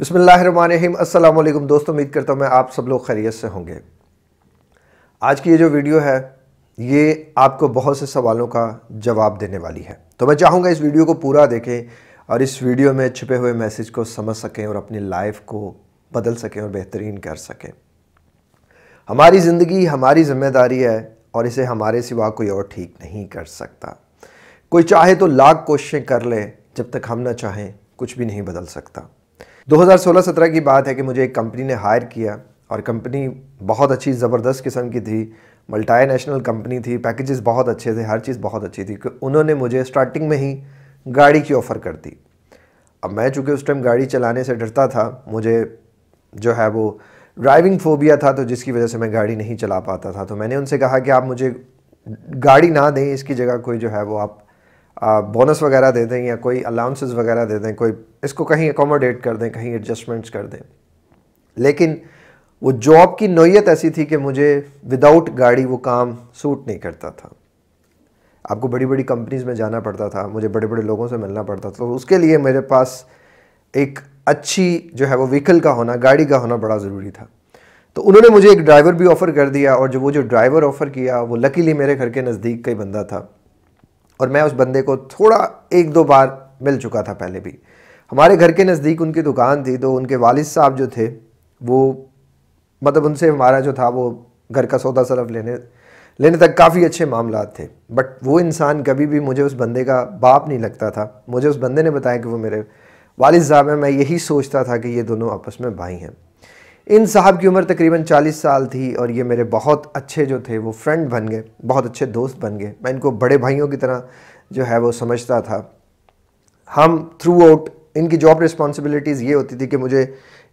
बसमीम अल्लाम दोस्तों उम्मीद करता हूँ मैं आप सब लोग खैरियत से होंगे आज की ये जो वीडियो है ये आपको बहुत से सवालों का जवाब देने वाली है तो मैं चाहूँगा इस वीडियो को पूरा देखें और इस वीडियो में छिपे हुए मैसेज को समझ सकें और अपनी लाइफ को बदल सकें और बेहतरीन कर सकें हमारी ज़िंदगी हमारी ज़िम्मेदारी है और इसे हमारे सिवा कोई और ठीक नहीं कर सकता कोई चाहे तो लाख कोशिशें कर ले जब तक हम ना चाहें कुछ भी नहीं बदल सकता 2016-17 की बात है कि मुझे एक कंपनी ने हायर किया और कंपनी बहुत अच्छी ज़बरदस्त किस्म की थी मल्टाई नेशनल कंपनी थी पैकेजेस बहुत अच्छे थे हर चीज़ बहुत अच्छी थी उन्होंने मुझे स्टार्टिंग में ही गाड़ी की ऑफ़र कर दी अब मैं चूँकि उस टाइम गाड़ी चलाने से डरता था मुझे जो है वो ड्राइविंग फोबिया था तो जिसकी वजह से मैं गाड़ी नहीं चला पाता था तो मैंने उनसे कहा कि आप मुझे गाड़ी ना दें इसकी जगह कोई जो है वो आप बोनस वगैरह दे दें या कोई अलाउंसेस वगैरह दे दें कोई इसको कहीं एकोमोडेट कर दें कहीं एडजस्टमेंट्स कर दें लेकिन वो जॉब की नोयत ऐसी थी कि मुझे विदाउट गाड़ी वो काम सूट नहीं करता था आपको बड़ी बड़ी कंपनीज़ में जाना पड़ता था मुझे बड़े बड़े लोगों से मिलना पड़ता था तो उसके लिए मेरे पास एक अच्छी जो है वो व्हीकल का होना गाड़ी का होना बड़ा ज़रूरी था तो उन्होंने मुझे एक ड्राइवर भी ऑफ़र कर दिया और जो वो जो ड्राइवर ऑफ़र किया वो लकीली मेरे घर के नज़दीक का ही बंदा था और मैं उस बंदे को थोड़ा एक दो बार मिल चुका था पहले भी हमारे घर के नज़दीक उनकी दुकान थी तो उनके वालिद साहब जो थे वो मतलब उनसे हमारा जो था वो घर का सौदा सरफ लेने लेने तक काफ़ी अच्छे मामला थे बट वो इंसान कभी भी मुझे उस बंदे का बाप नहीं लगता था मुझे उस बंदे ने बताया कि वो मेरे वालिद साहब हैं मैं यही सोचता था कि ये दोनों आपस में भाई हैं इन साहब की उम्र तकरीबन 40 साल थी और ये मेरे बहुत अच्छे जो थे वो फ्रेंड बन गए बहुत अच्छे दोस्त बन गए मैं इनको बड़े भाइयों की तरह जो है वो समझता था हम थ्रू आउट इनकी जॉब रिस्पॉन्सिबिलिटीज़ ये होती थी कि मुझे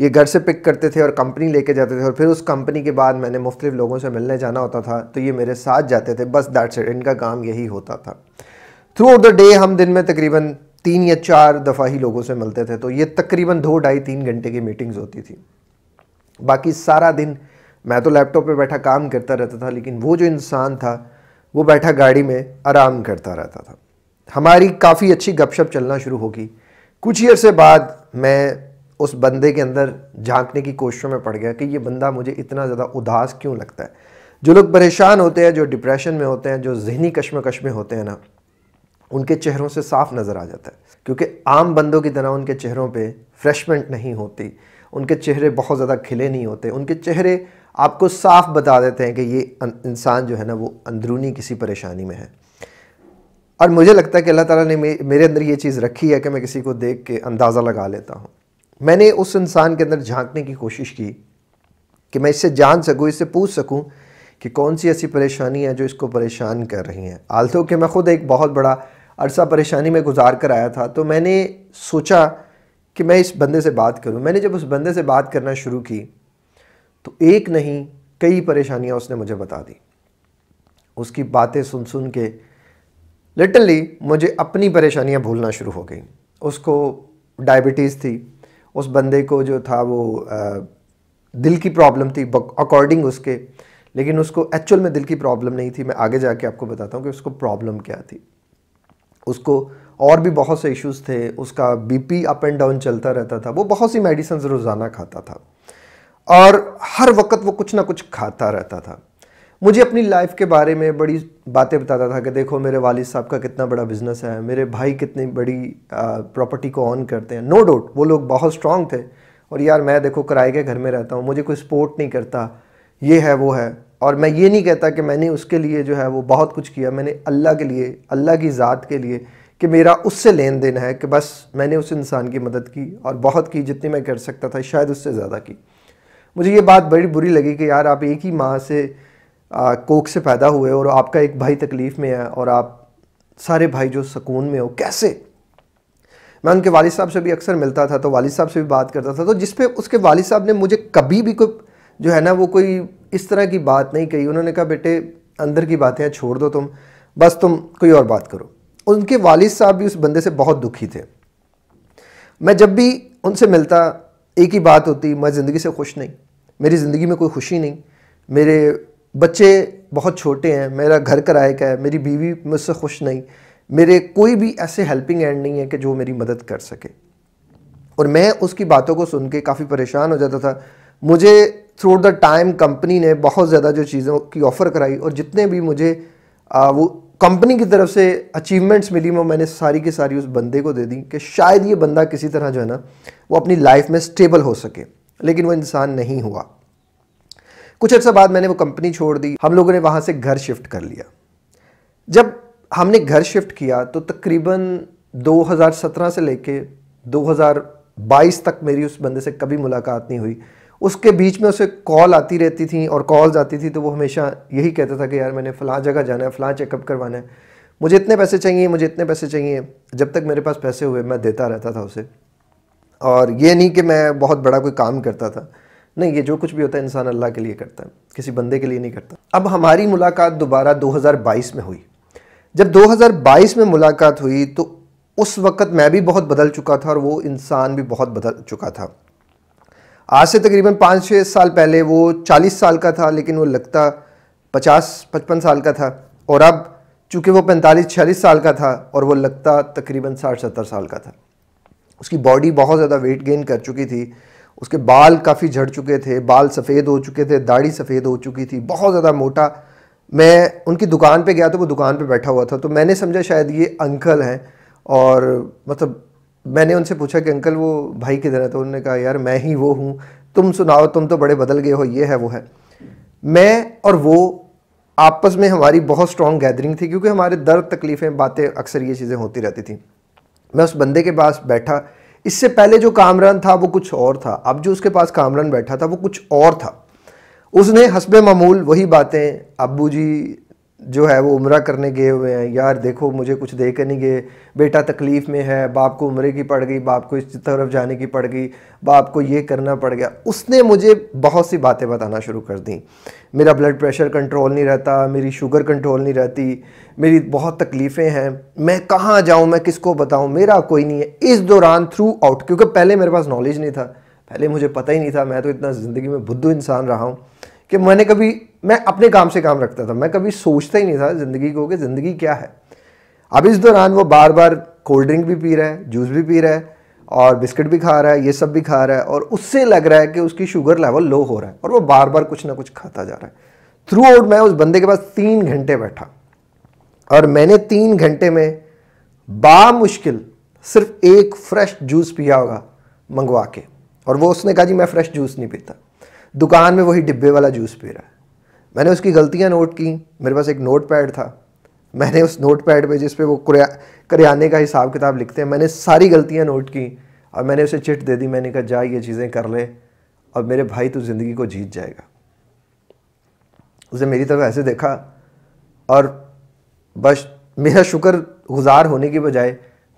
ये घर से पिक करते थे और कंपनी लेके जाते थे और फिर उस कंपनी के बाद मैंने मुख्तलिफ लोगों से मिलने जाना होता था तो ये मेरे साथ जाते थे बस दैट सेट इनका काम यही होता था थ्रू आउट द डे हम दिन में तकरीबन तीन या चार दफ़ा ही लोगों से मिलते थे तो ये तकरीबन दो ढाई तीन घंटे की मीटिंग्स होती थी बाकी सारा दिन मैं तो लैपटॉप पे बैठा काम करता रहता था लेकिन वो जो इंसान था वो बैठा गाड़ी में आराम करता रहता था हमारी काफ़ी अच्छी गपशप चलना शुरू होगी कुछ ही अरसे बाद मैं उस बंदे के अंदर झांकने की कोशिशों में पड़ गया कि ये बंदा मुझे इतना ज़्यादा उदास क्यों लगता है जो लोग परेशान होते हैं जो डिप्रेशन में होते हैं जो जहनी कश्मकश में होते हैं ना उनके चेहरों से साफ नज़र आ जाता है क्योंकि आम बंदों की तरह उनके चेहरों पर फ्रेशमेंट नहीं होती उनके चेहरे बहुत ज़्यादा खिले नहीं होते उनके चेहरे आपको साफ बता देते हैं कि ये अं-, इंसान जो है ना वो अंदरूनी किसी परेशानी में है और मुझे लगता है कि अल्लाह ताला ने मेरे अंदर ये चीज़ रखी है कि मैं किसी को देख के अंदाज़ा लगा लेता हूँ मैंने उस इंसान के अंदर झांकने की कोशिश की कि मैं इससे जान सकूँ इससे पूछ सकूँ कि कौन सी ऐसी परेशानी है जो इसको परेशान कर रही हैं आलतों के मैं ख़ुद एक बहुत बड़ा अरसा परेशानी में गुजार कर आया था तो मैंने सोचा कि मैं इस बंदे से बात करूं मैंने जब उस बंदे से बात करना शुरू की तो एक नहीं कई परेशानियां उसने मुझे बता दी उसकी बातें सुन सुन के लिटरली मुझे अपनी परेशानियां भूलना शुरू हो गई उसको डायबिटीज़ थी उस बंदे को जो था वो दिल की प्रॉब्लम थी अकॉर्डिंग उसके लेकिन उसको एक्चुअल में दिल की प्रॉब्लम नहीं थी मैं आगे जाके आपको बताता हूँ कि उसको प्रॉब्लम क्या थी उसको और भी बहुत से इश्यूज थे उसका बीपी अप एंड डाउन चलता रहता था वो बहुत सी मेडिसिन रोज़ाना खाता था और हर वक्त वो कुछ ना कुछ खाता रहता था मुझे अपनी लाइफ के बारे में बड़ी बातें बताता था कि देखो मेरे वालिद साहब का कितना बड़ा बिजनेस है मेरे भाई कितनी बड़ी प्रॉपर्टी को ऑन करते हैं नो no डाउट वो लोग बहुत स्ट्रांग थे और यार मैं देखो किराए के घर में रहता हूँ मुझे कोई सपोर्ट नहीं करता ये है वो है और मैं ये नहीं कहता कि मैंने उसके लिए जो है वो बहुत कुछ किया मैंने अल्लाह के लिए अल्लाह की ज़ात के लिए कि मेरा उससे लेन देन है कि बस मैंने उस इंसान की मदद की और बहुत की जितनी मैं कर सकता था शायद उससे ज़्यादा की मुझे ये बात बड़ी बुरी लगी कि यार आप एक ही माँ से आ, कोक से पैदा हुए और आपका एक भाई तकलीफ़ में है और आप सारे भाई जो सुकून में हो कैसे मैं उनके वालिद साहब से भी अक्सर मिलता था तो वालिद साहब से भी बात करता था तो जिस पे उसके वालिद साहब ने मुझे कभी भी कोई जो है ना वो कोई इस तरह की बात नहीं कही उन्होंने कहा बेटे अंदर की बातें छोड़ दो तुम बस तुम कोई और बात करो उनके वालिद साहब भी उस बंदे से बहुत दुखी थे मैं जब भी उनसे मिलता एक ही बात होती मैं ज़िंदगी से खुश नहीं मेरी ज़िंदगी में कोई खुशी नहीं मेरे बच्चे बहुत छोटे हैं मेरा घर किराए का है मेरी बीवी मुझसे खुश नहीं मेरे कोई भी ऐसे हेल्पिंग एंड नहीं है कि जो मेरी मदद कर सके और मैं उसकी बातों को सुन के काफ़ी परेशान हो जाता था मुझे थ्रू द टाइम कंपनी ने बहुत ज़्यादा जो चीज़ों की ऑफ़र कराई और जितने भी मुझे आ, वो कंपनी की तरफ से अचीवमेंट्स मिली वो मैंने सारी की सारी उस बंदे को दे दी कि शायद ये बंदा किसी तरह जो है ना वो अपनी लाइफ में स्टेबल हो सके लेकिन वो इंसान नहीं हुआ कुछ अर्सा बाद मैंने वो कंपनी छोड़ दी हम लोगों ने वहाँ से घर शिफ्ट कर लिया जब हमने घर शिफ्ट किया तो तकरीबन 2017 से लेके 2022 तक मेरी उस बंदे से कभी मुलाकात नहीं हुई उसके बीच में उसे कॉल आती रहती थी और कॉल्स आती थी तो वो हमेशा यही कहता था कि यार मैंने फ़लाँ जगह जाना है फ़लाँ चेकअप करवाना है मुझे इतने पैसे चाहिए मुझे इतने पैसे चाहिए जब तक मेरे पास पैसे हुए मैं देता रहता था उसे और ये नहीं कि मैं बहुत बड़ा कोई काम करता था नहीं ये जो कुछ भी होता है इंसान अल्लाह के लिए करता है किसी बंदे के लिए नहीं करता अब हमारी मुलाकात दोबारा 2022 में हुई जब 2022 में मुलाकात हुई तो उस वक़्त मैं भी बहुत बदल चुका था और वो इंसान भी बहुत बदल चुका था आज से तकरीबन पाँच छः साल पहले वो चालीस साल का था लेकिन वो लगता पचास पचपन साल का था और अब चूँकि वो पैंतालीस छियालीस साल का था और वो लगता तकरीबन साठ सत्तर साल का था उसकी बॉडी बहुत ज़्यादा वेट गेन कर चुकी थी उसके बाल काफ़ी झड़ चुके थे बाल सफ़ेद हो चुके थे दाढ़ी सफ़ेद हो चुकी थी बहुत ज़्यादा मोटा मैं उनकी दुकान पे गया तो वो दुकान पे बैठा हुआ था तो मैंने समझा शायद ये अंकल हैं और मतलब मैंने उनसे पूछा कि अंकल वो भाई किधर है तो उन्होंने कहा यार मैं ही वो हूँ तुम सुनाओ तुम तो बड़े बदल गए हो ये है वो है मैं और वो आपस में हमारी बहुत स्ट्रॉन्ग गैदरिंग थी क्योंकि हमारे दर्द तकलीफ़ें बातें अक्सर ये चीज़ें होती रहती थी मैं उस बंदे के पास बैठा इससे पहले जो कामरान था वो कुछ और था अब जो उसके पास कामरान बैठा था वो कुछ और था उसने हसब मामूल वही बातें अबू जी जो है वो उम्र करने गए हुए हैं यार देखो मुझे कुछ दे कर नहीं गए बेटा तकलीफ़ में है बाप को उम्र की पड़ गई बाप को इस तरफ जाने की पड़ गई बाप को ये करना पड़ गया उसने मुझे बहुत सी बातें बताना शुरू कर दी मेरा ब्लड प्रेशर कंट्रोल नहीं रहता मेरी शुगर कंट्रोल नहीं रहती मेरी बहुत तकलीफ़ें हैं मैं कहाँ जाऊँ मैं किसको बताऊँ मेरा कोई नहीं है इस दौरान थ्रू आउट क्योंकि पहले मेरे पास नॉलेज नहीं था पहले मुझे पता ही नहीं था मैं तो इतना ज़िंदगी में बुद्धू इंसान रहा हूँ कि मैंने कभी मैं अपने काम से काम रखता था मैं कभी सोचता ही नहीं था ज़िंदगी को कि ज़िंदगी क्या है अब इस दौरान वो बार बार कोल्ड ड्रिंक भी पी रहा है जूस भी पी रहा है और बिस्किट भी खा रहा है ये सब भी खा रहा है और उससे लग रहा है कि उसकी शुगर लेवल लो हो रहा है और वो बार बार कुछ ना कुछ खाता जा रहा है थ्रू आउट मैं उस बंदे के पास तीन घंटे बैठा और मैंने तीन घंटे में बा मुश्किल सिर्फ एक फ्रेश जूस पिया होगा मंगवा के और वो उसने कहा जी मैं फ्रेश जूस नहीं पीता दुकान में वही डिब्बे वाला जूस पी रहा है मैंने उसकी गलतियाँ नोट की मेरे पास एक नोट पैड था मैंने उस नोट पैड पर जिसपे वो करियाने का हिसाब किताब लिखते हैं मैंने सारी गलतियाँ नोट की और मैंने उसे चिट दे दी मैंने कहा जा ये चीज़ें कर ले और मेरे भाई तो ज़िंदगी को जीत जाएगा उसे मेरी तरफ ऐसे देखा और बस मेरा शुक्र गुजार होने की बजाय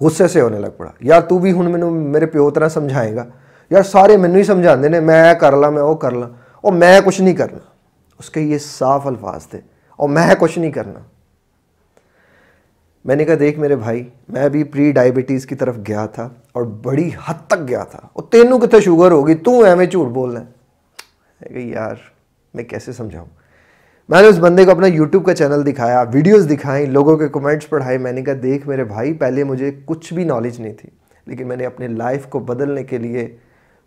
गुस्से से होने लग पड़ा यार तू भी हूँ मैंने मेरे प्यो तरह समझाएगा यार सारे मैनू ही समझाते हैं मैं कर ला मैं वो कर ला और मैं कुछ नहीं करना उसके ये साफ अल्फाज थे और मैं कुछ नहीं करना मैंने कहा देख मेरे भाई मैं भी प्री डायबिटीज़ की तरफ गया था और बड़ी हद तक गया था और तेनू कितने शुगर होगी तू एवें झूठ बोलना है यार मैं कैसे समझाऊँ मैंने उस बंदे को अपना यूट्यूब का चैनल दिखाया वीडियोस दिखाई लोगों के कमेंट्स पढ़ाए मैंने कहा देख मेरे भाई पहले मुझे कुछ भी नॉलेज नहीं थी लेकिन मैंने अपने लाइफ को बदलने के लिए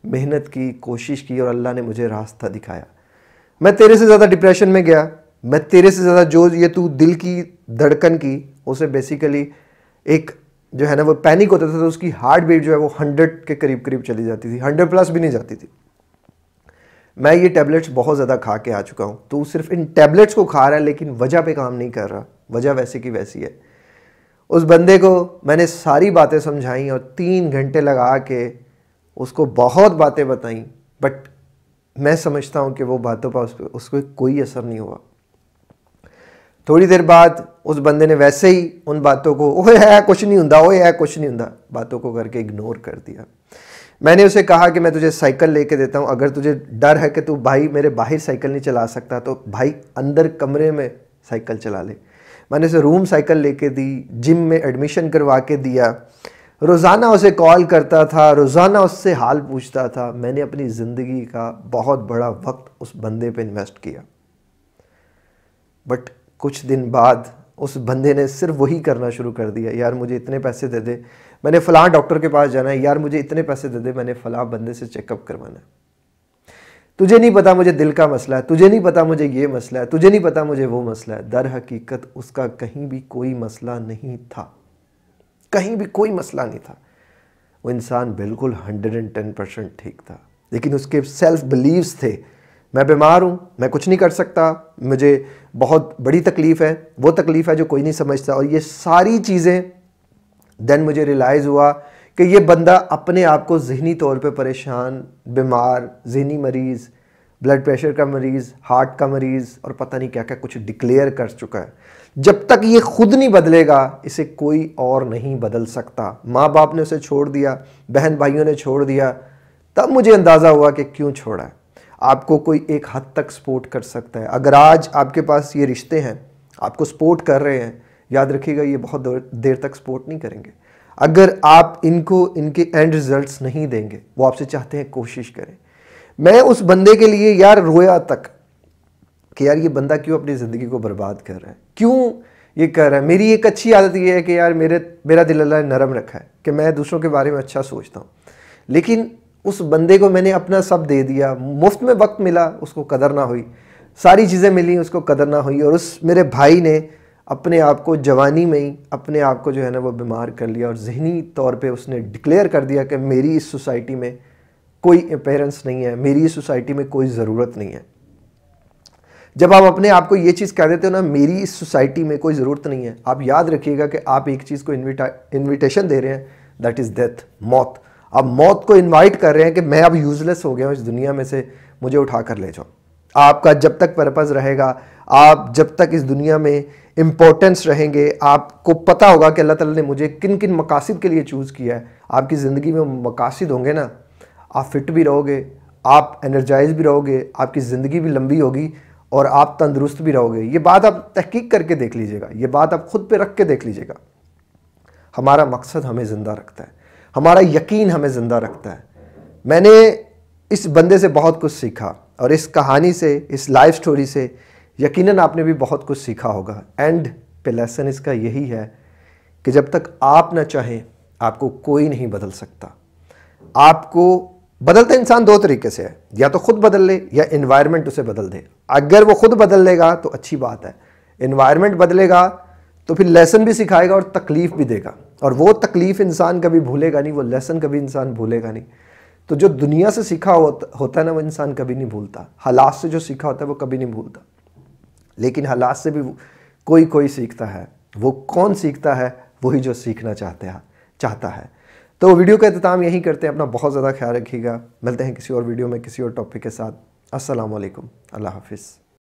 मेहनत की कोशिश की और अल्लाह ने मुझे रास्ता दिखाया मैं तेरे से ज़्यादा डिप्रेशन में गया मैं तेरे से ज़्यादा जो ये तू दिल की धड़कन की उसे बेसिकली एक जो है ना वो पैनिक होता था तो उसकी हार्ट बीट जो है वो हंड्रेड के करीब करीब चली जाती थी हंड्रेड प्लस भी नहीं जाती थी मैं ये टैबलेट्स बहुत ज़्यादा खा के आ चुका हूँ तो सिर्फ इन टैबलेट्स को खा रहा है लेकिन वजह पे काम नहीं कर रहा वजह वैसे की वैसी है उस बंदे को मैंने सारी बातें समझाई और तीन घंटे लगा के उसको बहुत बातें बताई बट मैं समझता हूँ कि वो बातों पर उस पर उसको कोई असर नहीं हुआ थोड़ी देर बाद उस बंदे ने वैसे ही उन बातों को ओ है कुछ नहीं हूँ ओह है कुछ नहीं हूँ बातों को करके इग्नोर कर दिया मैंने उसे कहा कि मैं तुझे साइकिल लेके देता हूँ अगर तुझे डर है कि तू भाई मेरे बाहर साइकिल नहीं चला सकता तो भाई अंदर कमरे में साइकिल चला ले मैंने उसे रूम साइकिल लेके दी जिम में एडमिशन करवा के दिया रोज़ाना उसे कॉल करता था रोज़ाना उससे हाल पूछता था मैंने अपनी ज़िंदगी का बहुत बड़ा वक्त उस बंदे पे इन्वेस्ट किया बट कुछ दिन बाद उस बंदे ने सिर्फ वही करना शुरू कर दिया यार मुझे इतने पैसे दे दे मैंने फ़लाँ डॉक्टर के पास जाना है यार मुझे इतने पैसे दे दे मैंने फ़लाँ बंदे से चेकअप करवाना है तुझे नहीं पता मुझे दिल का मसला है तुझे नहीं पता मुझे ये मसला है तुझे नहीं पता मुझे वो मसला है दर हकीकत उसका कहीं भी कोई मसला नहीं था कहीं भी कोई मसला नहीं था वो इंसान बिल्कुल हंड्रेड एंड टेन परसेंट ठीक था लेकिन उसके सेल्फ बिलीव्स थे मैं बीमार हूँ मैं कुछ नहीं कर सकता मुझे बहुत बड़ी तकलीफ़ है वो तकलीफ़ है जो कोई नहीं समझता और ये सारी चीज़ें देन मुझे रियलाइज़ हुआ कि ये बंदा अपने आप को जहनी तौर पे परेशान बीमार जहनी मरीज़ ब्लड प्रेशर का मरीज़ हार्ट का मरीज़ और पता नहीं क्या क्या कुछ डिक्लेयर कर चुका है जब तक ये खुद नहीं बदलेगा इसे कोई और नहीं बदल सकता माँ बाप ने उसे छोड़ दिया बहन भाइयों ने छोड़ दिया तब मुझे अंदाज़ा हुआ कि क्यों छोड़ा है आपको कोई एक हद तक सपोर्ट कर सकता है अगर आज आपके पास ये रिश्ते हैं आपको सपोर्ट कर रहे हैं याद रखिएगा ये बहुत देर तक सपोर्ट नहीं करेंगे अगर आप इनको इनके एंड रिजल्ट्स नहीं देंगे वो आपसे चाहते हैं कोशिश करें मैं उस बंदे के लिए यार रोया तक कि यार ये बंदा क्यों अपनी ज़िंदगी को बर्बाद कर रहा है क्यों ये कर रहा है मेरी एक अच्छी आदत ये है कि यार मेरे मेरा दिल अल्लाह नरम रखा है कि मैं दूसरों के बारे में अच्छा सोचता हूँ लेकिन उस बंदे को मैंने अपना सब दे दिया मुफ्त में वक्त मिला उसको कदर ना हुई सारी चीज़ें मिली उसको कदर ना हुई और उस मेरे भाई ने अपने आप को जवानी में ही अपने आप को जो है ना वो बीमार कर लिया और जहनी तौर पे उसने डिक्लेयर कर दिया कि मेरी इस सोसाइटी में कोई अपेरेंस नहीं है मेरी सोसाइटी में कोई ज़रूरत नहीं है जब आप अपने आप को ये चीज़ कह देते हो ना मेरी इस सोसाइटी में कोई ज़रूरत नहीं है आप याद रखिएगा कि आप एक चीज़ को इन्विटेशन दे रहे हैं दैट इज़ डेथ मौत आप मौत को इनवाइट कर रहे हैं कि मैं अब यूज़लेस हो गया हूँ इस दुनिया में से मुझे उठा कर ले जाओ आपका जब तक पर्पज़ रहेगा आप जब तक इस दुनिया में इम्पोर्टेंस रहेंगे आपको पता होगा कि अल्लाह ताला ने मुझे किन किन मकासद के लिए चूज़ किया है आपकी ज़िंदगी में मकासद होंगे ना आप फिट भी रहोगे आप एनर्जाइज भी रहोगे आपकी ज़िंदगी भी लंबी होगी और आप तंदुरुस्त भी रहोगे ये बात आप तहकीक करके देख लीजिएगा ये बात आप ख़ुद पे रख के देख लीजिएगा हमारा मकसद हमें ज़िंदा रखता है हमारा यकीन हमें ज़िंदा रखता है मैंने इस बंदे से बहुत कुछ सीखा और इस कहानी से इस लाइफ स्टोरी से यकीनन आपने भी बहुत कुछ सीखा होगा एंड पे लेसन इसका यही है कि जब तक आप ना चाहें आपको कोई नहीं बदल सकता आपको बदलता इंसान दो तरीके से है या तो खुद बदल ले या इन्वायरमेंट उसे बदल दे अगर वो खुद बदल लेगा तो अच्छी बात है इन्वायरमेंट बदलेगा तो फिर लेसन भी सिखाएगा और तकलीफ भी देगा और वो तकलीफ इंसान कभी भूलेगा नहीं वो लेसन कभी इंसान भूलेगा नहीं तो जो दुनिया से सीखा होता है ना वो इंसान कभी नहीं भूलता हालात से जो सीखा होता है वो कभी नहीं भूलता लेकिन हालात से भी कोई कोई सीखता है वो कौन सीखता है वही जो सीखना चाहते हैं चाहता है तो वीडियो का अख्ताम यहीं करते हैं अपना बहुत ज़्यादा ख्याल रखिएगा मिलते हैं किसी और वीडियो में किसी और टॉपिक के साथ असलकम अल्लाह हाफिज़